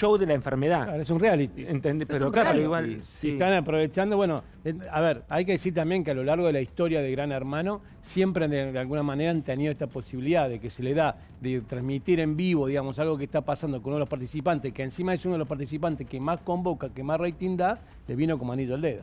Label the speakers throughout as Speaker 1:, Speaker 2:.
Speaker 1: show de la enfermedad. es un reality. ¿Entendés? Pero claro, igual. Están aprovechando, bueno, a ver, hay que decir también que a lo largo de la historia de Gran Hermano, siempre de, de alguna manera han tenido esta posibilidad de que se le da de transmitir en vivo, digamos, algo que está pasando con uno de los participantes, que encima es uno de los participantes que más convoca, que más rating da, le vino como anillo al dedo.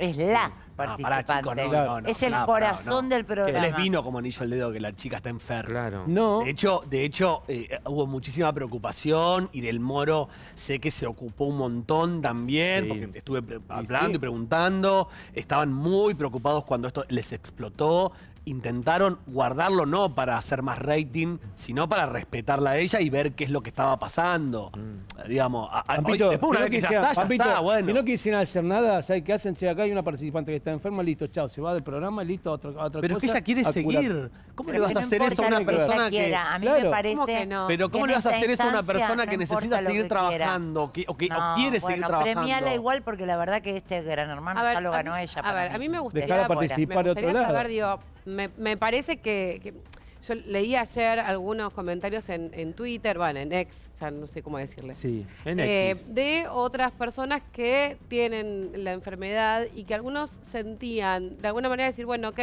Speaker 2: Es la ah, participante. es el corazón del programa. Él les vino
Speaker 1: como anillo al dedo que la chica está enferma. Claro. No. De hecho, de hecho eh, hubo muchísima preocupación y del Moro sé que se ocupó un montón también, porque estuve hablando y preguntando. Estaban muy preocupados cuando esto les explotó intentaron guardarlo no para hacer más rating, sino para respetarla a ella y ver qué es lo que estaba pasando. Mm. Digamos, a, ya, está, bueno. Si no quisieran hacer nada, ¿sabes qué hacen? Che, acá hay una participante que está enferma, listo, chao, se va del programa, listo, a otra, Pero es que ella quiere seguir. ¿Cómo le vas a hacer eso a una persona que... A mí me parece... Pero ¿cómo le vas a hacer eso a una persona que necesita seguir trabajando que, o, quiere seguir trabajando?
Speaker 2: igual porque la verdad que este gran hermano lo ganó ella. A ver, a mí me gustaría participar de otro me, me parece que, Yo leí ayer algunos comentarios en, Twitter, bueno, en ex, ya no sé cómo decirle. Sí, en eh, de otras personas que tienen la enfermedad y que algunos sentían, de alguna manera, decir, bueno, ok,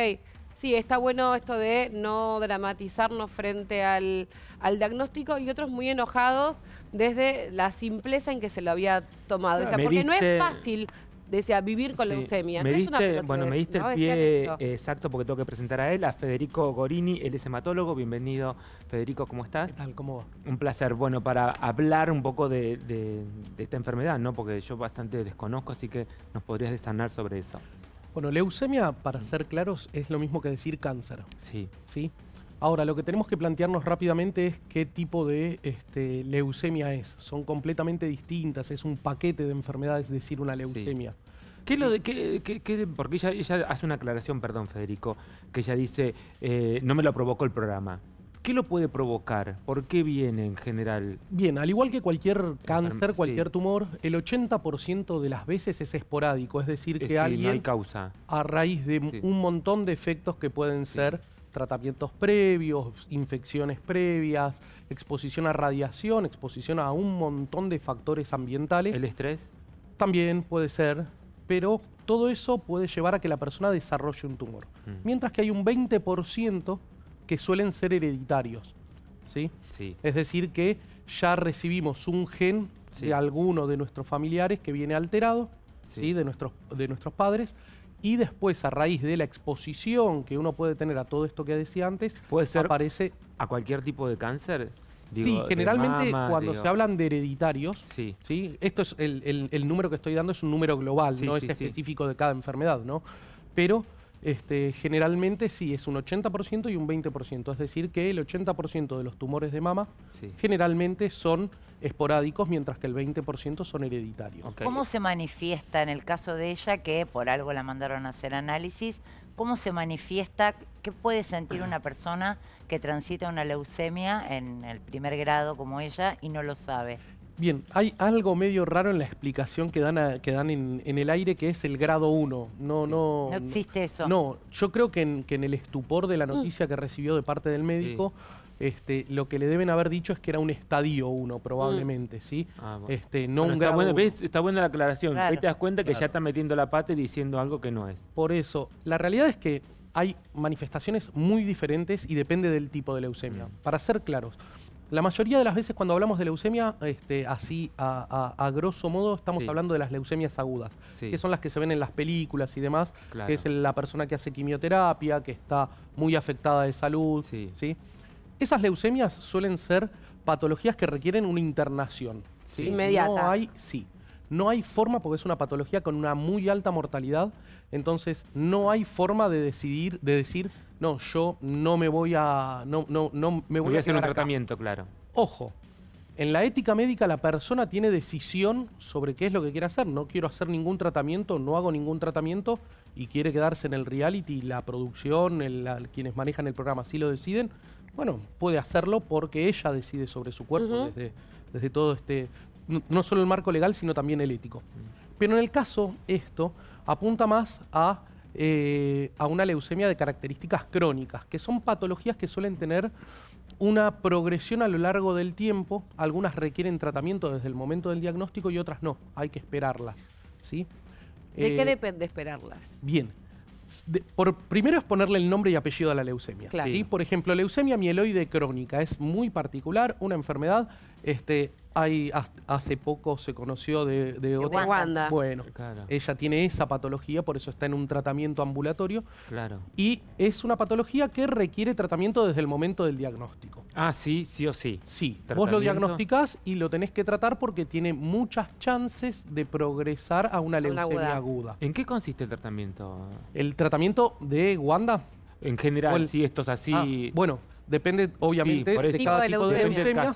Speaker 2: sí, está bueno esto de no dramatizarnos frente al, diagnóstico y otros muy enojados desde la simpleza en que se lo había tomado. o sea, porque no es fácil decía vivir con leucemia. bueno, me diste el pie
Speaker 3: exacto porque tengo que presentar a él, a Federico Gorini, él es hematólogo. Bienvenido, Federico, ¿cómo estás? ¿Qué tal? ¿Cómo va? Un placer. Bueno, para hablar un poco de, de esta enfermedad, ¿no? Porque yo bastante desconozco, así que nos podrías desanar sobre eso.
Speaker 4: Bueno, leucemia, para ser claros, es lo mismo que decir cáncer. Sí. ¿Sí? Ahora, lo que tenemos que plantearnos rápidamente es qué tipo de este, leucemia es. Son completamente distintas, es un paquete de enfermedades, es decir, una leucemia.
Speaker 3: lo de, porque ella, hace una aclaración, perdón Federico, que ella dice, eh, no me lo provocó el programa. ¿Qué lo puede provocar? ¿Por qué viene en general?
Speaker 4: Bien, al igual que cualquier cáncer, cualquier tumor, el 80% de las veces es esporádico, es decir, eh, que alguien a raíz de un montón de efectos que pueden ser tratamientos previos, infecciones previas, exposición a radiación, exposición a un montón de factores ambientales. ¿El estrés? También puede ser, pero todo eso puede llevar a que la persona desarrolle un tumor. Mm. Mientras que hay un 20% que suelen ser hereditarios. ¿sí? Es decir, que ya recibimos un gen de alguno de nuestros familiares que viene alterado, ¿sí? de, nuestros, de nuestros padres, y después a raíz de la exposición que uno puede tener a todo esto que decía antes, ¿Puede ser aparece a cualquier tipo de cáncer. sí, generalmente cuando se hablan de hereditarios, sí. esto es el, número que estoy dando es un número global, no es específico de cada enfermedad, ¿no? Pero este, generalmente sí, es un 80% y un 20%, es decir que el 80% de los tumores de mama generalmente son esporádicos, mientras que el 20% son hereditarios. ¿Cómo
Speaker 2: se manifiesta en el caso de ella, que por algo la mandaron a hacer análisis, cómo se manifiesta, qué puede sentir una persona que transita una leucemia en el primer grado como ella y no lo sabe? Bien,
Speaker 4: hay algo medio raro en la explicación que dan, que dan en, el aire que es el grado 1. No, no, existe eso. No, yo creo que en, el estupor de la mm. noticia que recibió de parte del médico, este, lo que le deben haber dicho es que era un estadio uno, probablemente, mm. ¿sí? Ah, este, no un está, buena, la aclaración. Ahí te das cuenta que ya está metiendo la pata y diciendo algo que no es. Por eso, la realidad es que hay manifestaciones muy diferentes y depende del tipo de leucemia. Mm. Para ser claros, la mayoría de las veces cuando hablamos de leucemia, este, así a, grosso modo, estamos hablando de las leucemias agudas, que son las que se ven en las películas y demás, que es la persona que hace quimioterapia, que está muy afectada de salud, ¿sí? Esas leucemias suelen ser patologías que requieren una internación. Sí. Inmediata. hay, sí. No hay forma, porque es una patología con una muy alta mortalidad, entonces no hay forma de decidir, de decir, no, yo no me voy a. no, no, no me voy, a, hacer un tratamiento, claro. Ojo, en la ética médica la persona tiene decisión sobre qué es lo que quiere hacer. No quiero hacer ningún tratamiento, no hago ningún tratamiento y quiere quedarse en el reality, la producción, el, quienes manejan el programa sí lo deciden bueno, puede hacerlo porque ella decide sobre su cuerpo desde, todo este, no, solo el marco legal, sino también el ético. Pero en el caso, esto apunta más a, eh, a una leucemia de características crónicas, que son patologías que suelen tener una progresión a lo largo del tiempo, algunas requieren tratamiento desde el momento del diagnóstico y otras no, hay que esperarlas. ¿sí?
Speaker 2: ¿De qué eh, depende esperarlas?
Speaker 4: Bien, por, primero es ponerle el nombre y apellido a la leucemia. Por ejemplo, leucemia mieloide crónica es muy particular, una enfermedad este, hay, hace poco se conoció de, de, Wanda. Bueno, ella tiene esa patología, por eso está en un tratamiento ambulatorio. Claro. Y es una patología que requiere tratamiento desde el momento del diagnóstico.
Speaker 3: Ah, sí, sí o sí. Sí, vos lo diagnosticás
Speaker 4: y lo tenés que tratar porque tiene muchas chances de progresar a una leucemia aguda.
Speaker 3: ¿En qué consiste el tratamiento?
Speaker 4: El tratamiento de Wanda. En general, si esto es así. Ah, bueno. Depende, obviamente, de cada tipo de leucemia.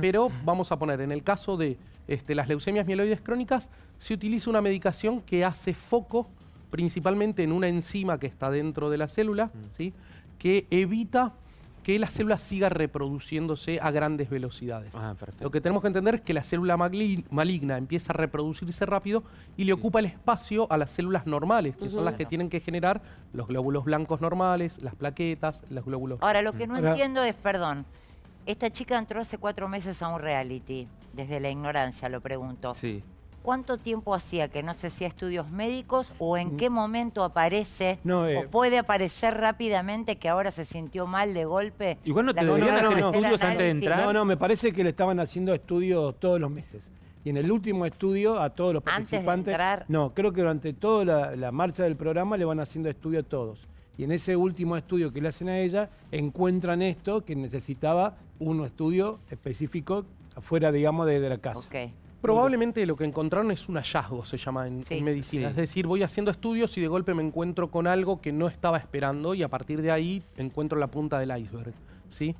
Speaker 4: Pero vamos a poner, en el caso de este, las leucemias mieloides crónicas, se utiliza una medicación que hace foco principalmente en una enzima que está dentro de la célula, mm. ¿sí? que evita que la célula siga reproduciéndose a grandes velocidades. Ah, lo que tenemos que entender es que la célula maligna empieza a reproducirse rápido y le ocupa el espacio a las células normales, que son las que tienen que generar los glóbulos blancos normales, las plaquetas, los glóbulos... Ahora, lo que no entiendo
Speaker 2: es, perdón, esta chica entró hace cuatro meses a un reality, desde la ignorancia lo pregunto. Sí. ¿Cuánto tiempo hacía que no se hacía estudios médicos o en mm. qué momento aparece eh, o puede aparecer rápidamente que ahora se sintió mal de golpe? Igual no te deberían hacer estudios antes de entrar. No, no,
Speaker 1: me parece que le estaban haciendo estudios todos los meses. Y en el último estudio a todos los participantes. Antes de entrar. No, creo que durante toda la, marcha del programa le van haciendo estudios a todos y en ese último estudio que le hacen a ella encuentran
Speaker 4: esto que necesitaba un estudio específico afuera, digamos, de, la casa. Okay. Probablemente lo que encontraron es un hallazgo, se llama en, medicina. Es decir, voy haciendo estudios y de golpe me encuentro con algo que no estaba esperando y a partir de ahí encuentro la punta del iceberg. ¿sí?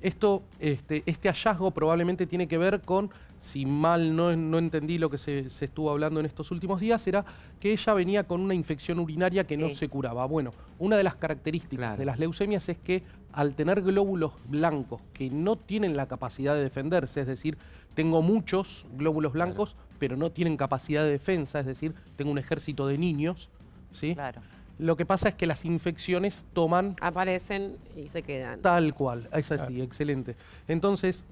Speaker 4: Esto, este, este hallazgo probablemente tiene que ver con, si mal no, entendí lo que se, estuvo hablando en estos últimos días, era que ella venía con una infección urinaria que no se curaba. Bueno, una de las características de las leucemias es que al tener glóbulos blancos que no tienen la capacidad de defenderse, es decir, tengo muchos glóbulos blancos, pero no tienen capacidad de defensa, es decir, tengo un ejército de niños, ¿sí? Claro. Lo que pasa es que las infecciones toman... Aparecen
Speaker 2: y se quedan.
Speaker 4: Tal cual, es así, excelente. Entonces,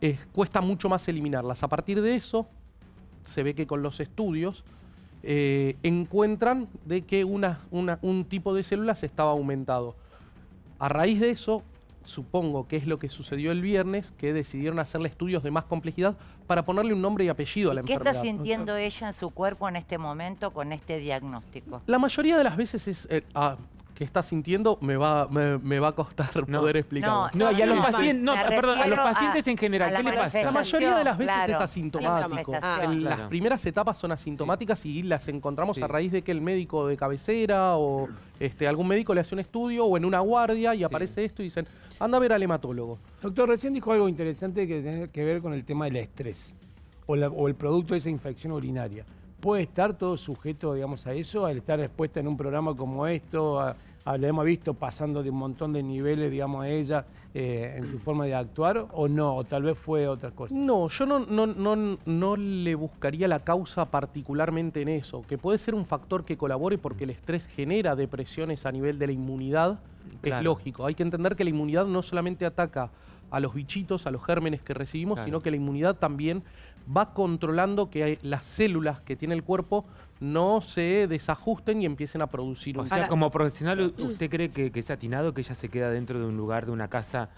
Speaker 4: eh, cuesta mucho más eliminarlas. A partir de eso, se ve que con los estudios eh, encuentran de que una, un tipo de células estaba aumentado. A raíz de eso, supongo que es lo que sucedió el viernes, que decidieron hacerle estudios de más complejidad para ponerle un nombre y apellido a la enfermedad. ¿Qué está sintiendo
Speaker 2: ella en su cuerpo en este momento con este diagnóstico?
Speaker 4: La mayoría de las veces es, eh, ah, que está sintiendo me va, me, va a costar poder explicarlo. No, y a los, a los pacientes en general, ¿qué le pasa? ...la mayoría de las veces es asintomático. Las primeras etapas son asintomáticas y las encontramos a raíz de que el médico de cabecera o este, algún médico le hace un estudio o en una guardia y aparece esto y dicen, anda a ver al hematólogo. Doctor, recién dijo algo interesante que tiene que ver con el tema del estrés
Speaker 1: o, el producto de esa infección urinaria. ¿Puede estar todo sujeto, digamos, a eso, al estar expuesta en un programa como esto, Ah, la hemos visto pasando de un montón de niveles, digamos, a ella
Speaker 4: eh, en su forma de actuar o no, o tal vez fue otra cosa. No, yo no, no, no, no le buscaría la causa particularmente en eso, que puede ser un factor que colabore porque el estrés genera depresiones a nivel de la inmunidad, es lógico. Hay que entender que la inmunidad no solamente ataca a los bichitos, a los gérmenes que recibimos, sino que la inmunidad también va controlando que las células que tiene el cuerpo no se desajusten y empiecen a producir. O sea, como
Speaker 3: profesional, ¿usted cree que, es atinado que ella se queda dentro de un lugar, de una casa,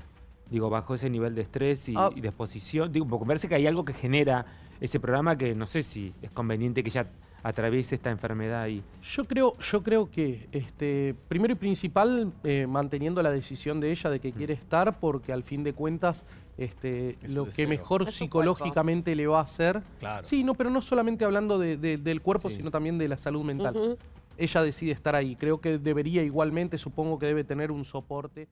Speaker 3: digo, bajo ese nivel de estrés y, ah. de exposición? Digo, porque parece que hay algo que genera ese programa que no sé si es conveniente que ella a través de esta enfermedad ahí?
Speaker 4: Yo creo, yo creo que, este, primero y principal, eh, manteniendo la decisión de ella de que mm. quiere estar, porque al fin de cuentas, este, lo que mejor psicológicamente le va a hacer. Claro. Sí, no, pero no solamente hablando del cuerpo, sino también de la salud mental. Ella decide estar ahí. Creo que debería igualmente, supongo que debe tener un soporte.